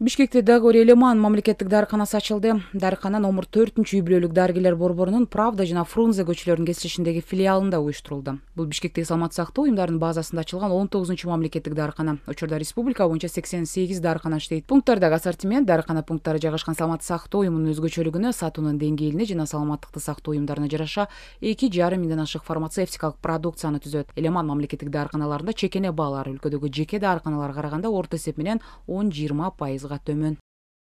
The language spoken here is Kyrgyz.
бишкекте дагы бир элеман мамлекеттик дарыканасы ачылды даарыкана номер төртүнчү үй бүлөлүк дарыгерлер борборунун правда жана фрунзе көчөлөрүнүн кесилишиндеги филиалында уюштурулду бул бишкектеги саламаттыксакоо уюмдарынын базасында ачылган он тогузунчу мамлекеттик дарыкана учурда республика боюнча сексен сегиз дарыкан иштейт пунттардагы ассортиент дарыкана пунктары жйгашкан саламттык сакто уюмунун өзгөчөлүгүнө сатуун еңгээлине жана саламаттыкты сактоо уюмдарына жараша эки жарым миңден ашык фармацевтикалык продукцияны түзөт элеаман мамлекеттик дарыканаларында чекене баалар өлкөдөгү жеке даарыканаларга караганда орто эсеп менен он жыйырма пайыз ызга төмөн